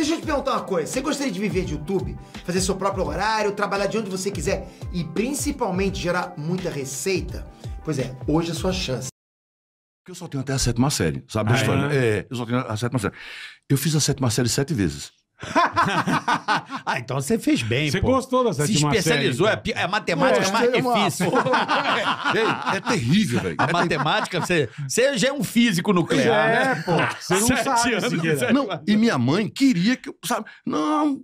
Deixa eu te perguntar uma coisa. Você gostaria de viver de YouTube? Fazer seu próprio horário, trabalhar de onde você quiser e principalmente gerar muita receita? Pois é, hoje é a sua chance. Eu só tenho até a sétima série, sabe ah, da história? É? é, eu só tenho a sétima série. Eu fiz a sétima série sete vezes. ah, então você fez bem. Você gostou da sétima Se especializou, série, é então. é, a matemática Pô, é mais difícil. é, é, terrível, velho. A é matemática, você, você já é um físico nuclear. Né? É, né? pô. Você não Sete sabe. Anos, não, e minha mãe queria que eu. Sabe, não,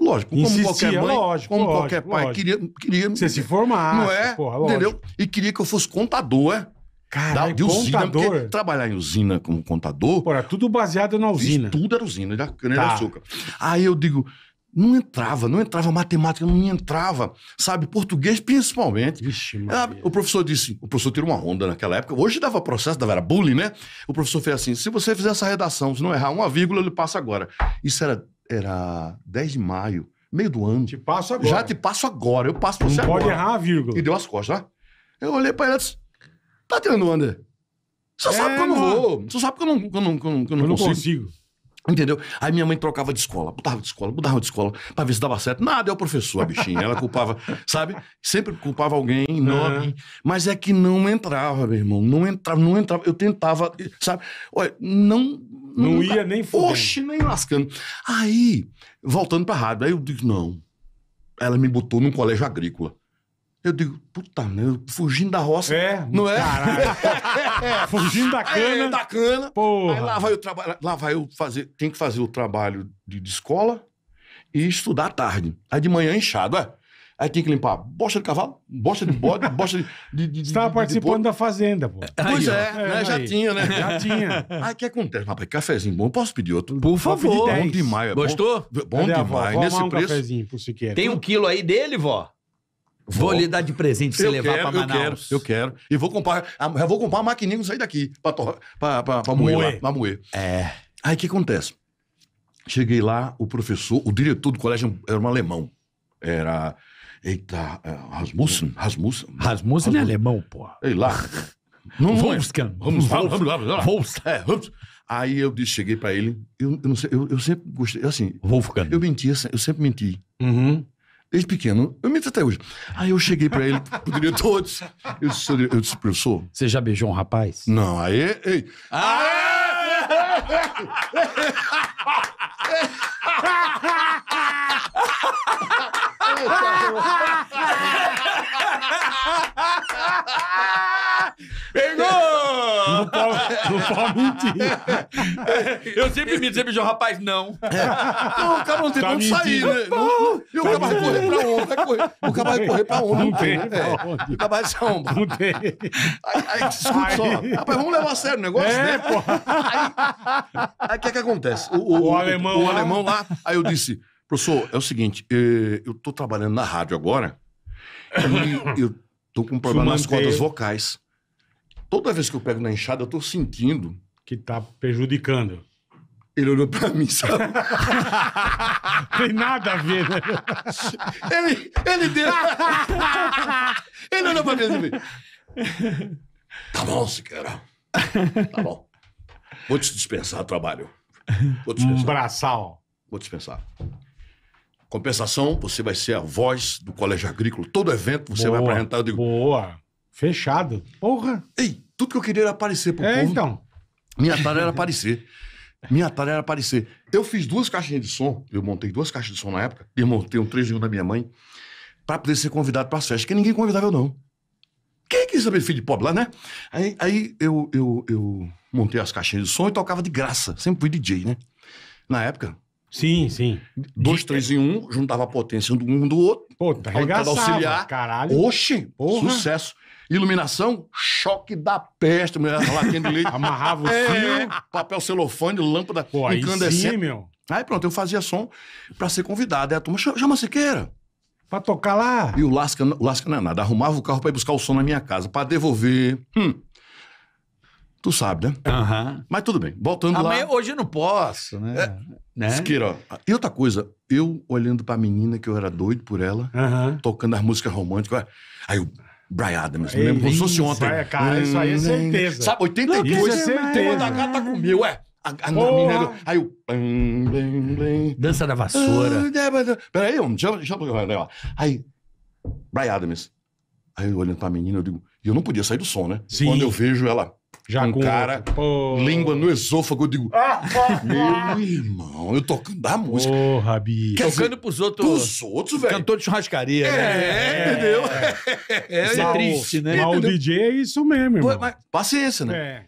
lógico, como Insistia, qualquer mãe, lógico, como lógico, qualquer pai, lógico. queria, queria. Você se formar. Não é? Porra, entendeu? E queria que eu fosse contador. É? Caralho, de usina, contador. porque trabalhar em usina como contador. Pô, era tudo baseado na usina. Tudo era usina, da cana de tá. açúcar. Aí eu digo, não entrava, não entrava matemática, não entrava, sabe, português principalmente. Vixe, ah, O professor disse, o professor tirou uma onda naquela época, hoje dava processo, dava, era bullying, né? O professor fez assim, se você fizer essa redação, se não errar uma vírgula, ele passa agora. Isso era, era 10 de maio, meio do ano. Te passo agora. Já te passo agora, eu passo pra você não agora. pode errar a vírgula. E deu as costas, tá? Eu olhei pra ele e disse, tá tirando onda. Só é, sabe que eu não vou. Só sabe que eu não, que eu não, que eu não, eu não, consigo. consigo. Entendeu? Aí minha mãe trocava de escola, mudava de escola, mudava de escola, pra ver se dava certo. Nada, é o professor, a bichinha. Ela culpava, sabe? Sempre culpava alguém, é. nome. É. Mas é que não entrava, meu irmão. Não entrava, não entrava. Eu tentava, sabe? Olha, não. Não, ia nem fora. Oxe, nem lascando. Aí, voltando pra rádio, aí eu digo, não. Ela me botou num colégio agrícola. Eu digo, puta merda, fugindo da roça. É, não é? é. fugindo da é, cana. É, da cana. Porra. Aí lá vai eu trabalhar, lá vai eu fazer, tem que fazer o trabalho de, de escola e estudar à tarde. Aí de manhã é inchado, é. Aí tem que limpar bosta de cavalo, bosta de bode, bosta de. de, de Você estava participando de da fazenda, pô. Pois aí, é, é, né? já aí. tinha, né? Já tinha. Aí o que acontece? Rapaz, cafezinho bom, posso pedir outro? Por favor. Bom demais. Gostou? Bom, bom demais. Nesse um preço. Cafezinho pro Tem um quilo aí dele, vó? Vou, lhe dar de presente pra você levar para Manaus. Eu quero, eu quero. E vou comprar, eu vou comprar uma maquininha e sair daqui para moer, moer. Lá, moer. É. Aí o que acontece? Cheguei lá, o professor, o diretor do colégio era um alemão. Era. Eita, é, Rasmussen? Rasmussen? Rasmussen é alemão, pô. Ei lá. Não, é. Wolfgang. Vamos, vamos, vamos, vamos, vamos. É, vamos. Aí eu disse, cheguei para ele, eu, eu não sei, eu, eu sempre gostei, assim. Wolfgang. Eu menti, eu sempre menti. Uhum desde pequeno. Eu imito até hoje. Aí eu cheguei pra ele, pro diretor, eu disse, eu disse, professor... Você já beijou um rapaz? Não, aí... Ei, ah! Pegou! não, pode, mentir. Eu sempre me dizia, rapaz, não. Não, o cara não tem tá sair, né? Não, e o tá cara vai correr pra onde? Vai correr, o cara vai correr pra onde? Não tem. É, o cara vai de ombro. Não tem. Aí, escuta só. Rapaz, vamos levar a sério o negócio, é, né? Aí o que é que acontece? O, alemão, o alemão lá, aí eu disse, professor, é o seguinte, eh, eu tô trabalhando na rádio agora e eu tô com um problema nas cordas vocais. Toda vez que eu pego na enxada, eu tô sentindo. Que tá prejudicando. Ele olhou pra mim, sabe? Tem nada a ver, né? Ele, ele deu. ele olhou pra mim. Tá bom, Siqueira. Tá bom. Vou te dispensar trabalho. Vou te dispensar. Um braçal. Vou te dispensar. Compensação, você vai ser a voz do Colégio Agrícola. Todo evento você boa, vai apresentar. Eu digo, boa. Fechado. Porra. Ei, tudo que eu queria era aparecer pro é, povo. então. Minha tarefa era aparecer. Minha tarefa era aparecer. Eu fiz duas caixinhas de som, eu montei duas caixas de som na época, e montei um 3 em 1 da minha mãe, para poder ser convidado para as festas, que ninguém convidava eu não. Quem quis saber filho de pobre lá, né? Aí, aí eu, eu, eu montei as caixinhas de som e tocava de graça. Sempre fui DJ, né? Na época, Sim, sim. Dois, de... três em um, juntava a potência um do, um do outro. Pô, tá auxiliar. Caralho. Oxe, Porra. sucesso. Iluminação, choque da peste. Mulher latinha de leite. Amarrava o é. fio. papel celofane, lâmpada Pô, aí incandescente. Sim, meu. Aí pronto, eu fazia som pra ser convidado. Aí é a turma, chama Siqueira. Pra tocar lá. E o Lasca, o Lasca não é nada. Arrumava o carro pra ir buscar o som na minha casa, pra devolver. Hum. Tu sabe, né? Uhum. Mas tudo bem. Voltando Amanhã, lá. Hoje eu não posso, né? É, né? Siqueira, ó. E outra coisa, eu olhando pra menina que eu era doido por ela, uhum. tocando as músicas românticas. Aí eu Brian Adams, me lembro como se fosse ontem. É, cara, isso aí é hum, certeza. Sabe, 82, é certeza. da gata com mil, ué. A, a, mina, aí o. Dança da vassoura. Ah, Peraí, deixa, deixa eu. Aí, Brian Adams. Aí eu olhando pra menina, eu digo. E eu não podia sair do som, né? Sim. Quando eu vejo ela. Já um com cara, Pô. língua no esôfago, eu digo, ah, meu irmão, eu tocando a música. Porra, bicho. Tocando pros outros. Pros outros, velho. Cantor de churrascaria, né? é, né? É, entendeu? É, é, é, é triste, né? Mas o DJ é isso mesmo, irmão. Pô, mas paciência, né? É.